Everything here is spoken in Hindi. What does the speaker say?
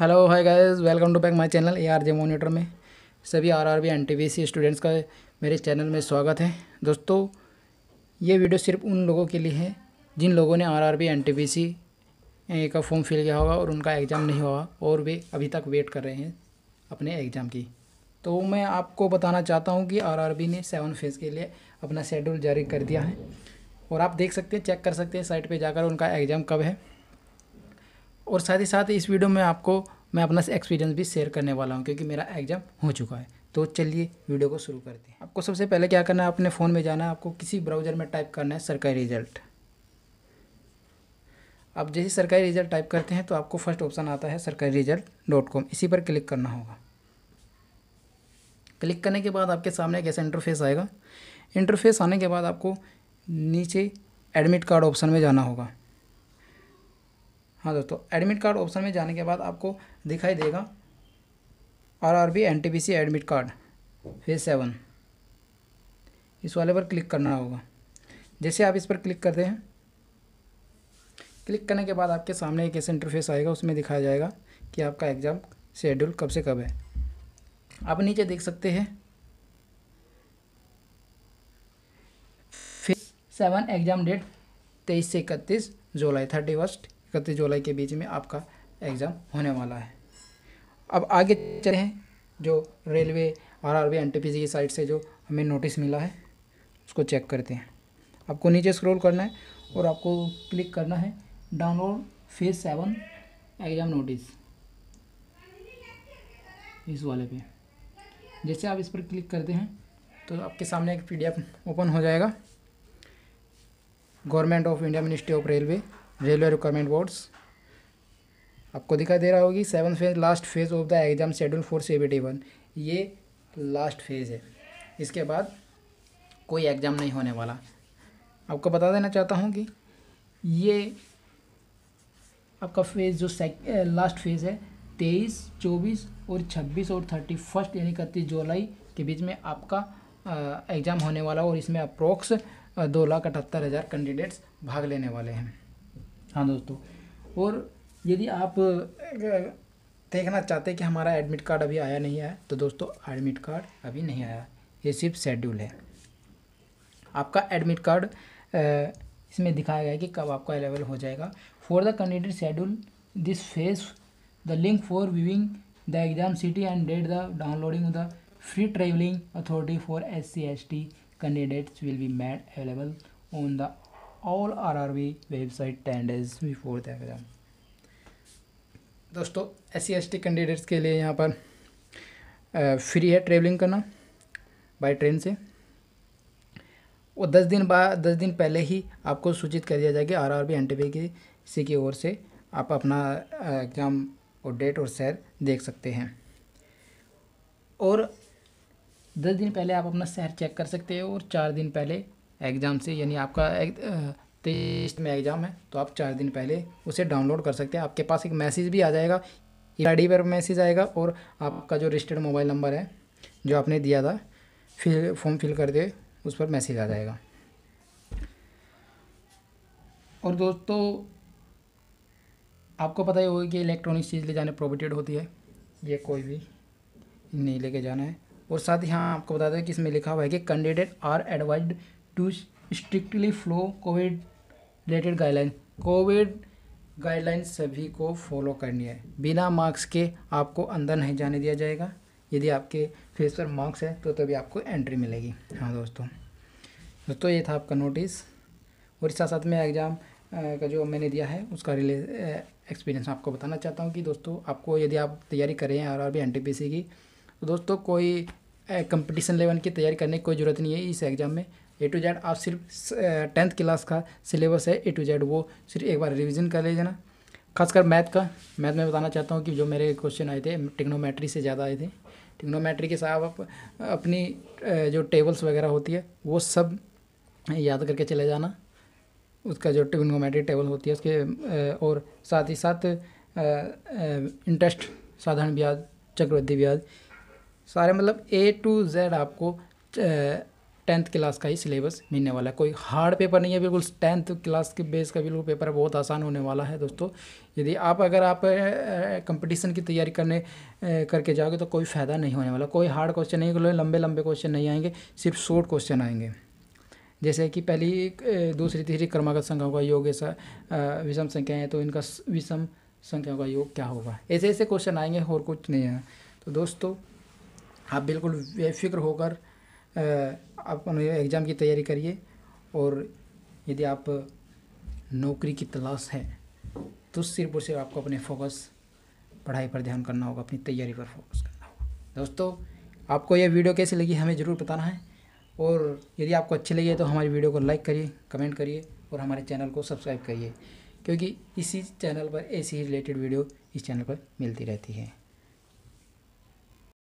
hello hi guys welcome to back my channel A R J monitor में सभी R R B N T students का मेरे चैनल में स्वागत है दोस्तों ये वीडियो सिर्फ उन लोगों के लिए है जिन लोगों ने R R B N T का फॉर्म फिल किया होगा और उनका एग्ज़ाम नहीं हुआ और वे अभी तक वेट कर रहे हैं अपने एग्ज़ाम की तो मैं आपको बताना चाहता हूँ कि आर आर बी ने सेवन फेज़ के लिए अपना शेड्यूल जारी कर दिया है और आप देख सकते हैं चेक कर सकते हैं साइट पर जाकर उनका एग्ज़ाम कब है और साथ ही साथ इस वीडियो में आपको मैं अपना एक्सपीरियंस भी शेयर करने वाला हूँ क्योंकि मेरा एग्ज़ाम हो चुका है तो चलिए वीडियो को शुरू करते हैं आपको सबसे पहले क्या करना है अपने फ़ोन में जाना है आपको किसी ब्राउज़र में टाइप करना है सरकारी रिजल्ट आप जैसे सरकारी रिजल्ट टाइप करते हैं तो आपको फर्स्ट ऑप्शन आता है सरकारी रिजल्ट डॉट कॉम इसी पर क्लिक करना होगा क्लिक करने के बाद आपके सामने एक ऐसा इंटरफेस आएगा इंटरफेस आने के बाद आपको नीचे एडमिट कार्ड ऑप्शन में जाना होगा हाँ दोस्तों एडमिट कार्ड ऑप्शन में जाने के बाद आपको दिखाई देगा R R B N T B C admit card phase seven इस वाले पर क्लिक करना होगा जैसे आप इस पर क्लिक करते हैं क्लिक करने के बाद आपके सामने एक ऐसा इंटरफेस आएगा उसमें दिखाया जाएगा कि आपका एग्ज़ाम शेड्यूल कब से कब है आप नीचे देख सकते हैं फिर सेवन एग्ज़ाम डेट तेईस से इकतीस जुलाई थर्टी फर्स्ट इकतीस जुलाई के बीच में आपका एग्ज़ाम होने वाला है अब आगे चले हैं जो railway R R N T P C की साइट से जो हमें नोटिस मिला है उसको चेक करते हैं आपको नीचे स्क्रॉल करना है और आपको क्लिक करना है download phase seven exam notice इस वाले पे जैसे आप इस पर क्लिक करते हैं तो आपके सामने एक पीडीएफ ओपन हो जाएगा government of India ministry of railway railway requirement boards आपको दिखाई दे रहा होगी seven phase last phase of the exam schedule four seventy one ये लास्ट फेज है इसके बाद कोई एग्ज़ाम नहीं होने वाला आपको बता देना चाहता हूँ कि ये आपका फेज़ जो लास्ट फेज़ है तेईस चौबीस और छब्बीस और थर्टी फर्स्ट यानी इकतीस जुलाई के बीच में आपका एग्ज़ाम होने वाला और इसमें अप्रोक्स दो लाख अठहत्तर हज़ार कैंडिडेट्स भाग लेने वाले हैं हाँ दोस्तों और यदि आप देखना चाहते हैं कि हमारा एडमिट कार्ड अभी आया नहीं आया तो दोस्तों एडमिट कार्ड अभी नहीं आया ये सिर्फ शेड्यूल है आपका एडमिट कार्ड इसमें दिखाया गया है कि कब आपका अवेलेबल हो जाएगा for the candidate schedule this phase the link for viewing the exam city and date the downloading the free travelling authority for S C S T candidates will be made available on the all RRB website ten days before the exam दोस्तों एस सी कैंडिडेट्स के लिए यहाँ पर फ्री है ट्रेवलिंग करना बाई ट्रेन से और दस दिन बाद दस दिन पहले ही आपको सूचित कर दिया जाएगा R R B N T P की सी की ओर से आप अपना एग्ज़ाम और डेट और शहर देख सकते हैं और दस दिन पहले आप अपना शहर चेक कर सकते हैं और चार दिन पहले एग्ज़ाम से यानी आपका तेईस में एग्ज़ाम है तो आप चार दिन पहले उसे डाउनलोड कर सकते हैं आपके पास एक मैसेज भी आ जाएगा आई पर मैसेज आएगा और आपका जो रजिस्टर्ड मोबाइल नंबर है जो आपने दिया था फिर फॉर्म फिल कर दे उस पर मैसेज आ जाएगा और दोस्तों आपको पता ही होगा कि इलेक्ट्रॉनिक चीज़ ले जाने प्रोबिटेड होती है ये कोई भी नहीं लेके जाना है और साथ ही हाँ आपको बता दें कि इसमें लिखा हुआ है कि candidate are advise to strictly flow covid related guideline covid guideline सभी को फॉलो करनी है बिना मार्क्स के आपको अंदर नहीं जाने दिया जाएगा यदि आपके फेस पर मार्क्स है तो तभी आपको एंट्री मिलेगी हाँ दोस्तों दोस्तों ये था आपका नोटिस और इस साथ में एग्ज़ाम का जो मैंने दिया है उसका रिले एक्सपीरियंस आपको बताना चाहता हूँ कि दोस्तों आपको यदि आप तैयारी कर रहे हैं R R B N T P C की तो दोस्तों कोई कंपटीशन लेवल की तैयारी करने की कोई ज़रूरत नहीं है इस एग्ज़ाम में ए टू जेड आप सिर्फ टेंथ क्लास का सिलेबस है ए टू जेड वो सिर्फ एक बार रिवीजन कर लीजिए ना खासकर मैथ का मैथ में बताना चाहता हूँ कि जो मेरे क्वेश्चन आए थे टिग्नोमेट्री से ज़्यादा आए थे टेक्नोमेट्री के साथ आप अपनी जो टेबल्स वगैरह होती है वो सब याद करके चले जाना उसका जो टिक्नोमेट्री टेबल होती है उसके और साथ ही साथ इंटरेस्ट साधारण ब्याज चक्रवृद्धि ब्याज सारे मतलब ए टू जेड आपको टेंथ क्लास का ही सिलेबस मिलने वाला है कोई हार्ड पेपर नहीं है बिल्कुल टेंथ क्लास के बेस का बिल्कुल पेपर बहुत आसान होने वाला है दोस्तों यदि आप अगर आप कंपटीशन की तैयारी करने करके जाओगे तो कोई फ़ायदा नहीं होने वाला कोई हार्ड क्वेश्चन नहीं लंबे लंबे क्वेश्चन नहीं आएंगे सिर्फ शॉर्ट क्वेश्चन आएंगे जैसे कि पहली दूसरी तीसरी क्रमागत संख्याओं का योग ऐसा विषम संख्या है तो इनका विषम संख्याओं का योग क्या होगा ऐसे ऐसे क्वेश्चन आएंगे और कुछ नहीं है तो दोस्तों आप बिल्कुल बेफिक्र होकर आप एग्ज़ाम की तैयारी करिए और यदि आप नौकरी की तलाश है तो सिर्फ और सिर्फ आपको अपने फोकस पढ़ाई पर ध्यान करना होगा अपनी तैयारी पर फोकस करना होगा दोस्तों आपको यह वीडियो कैसी लगी हमें ज़रूर बताना है और यदि आपको अच्छी लगी है तो हमारी वीडियो को लाइक करिए कमेंट करिए और हमारे चैनल को सब्सक्राइब करिए क्योंकि इसी चैनल पर ऐसी ही रिलेटेड वीडियो इस चैनल पर मिलती रहती है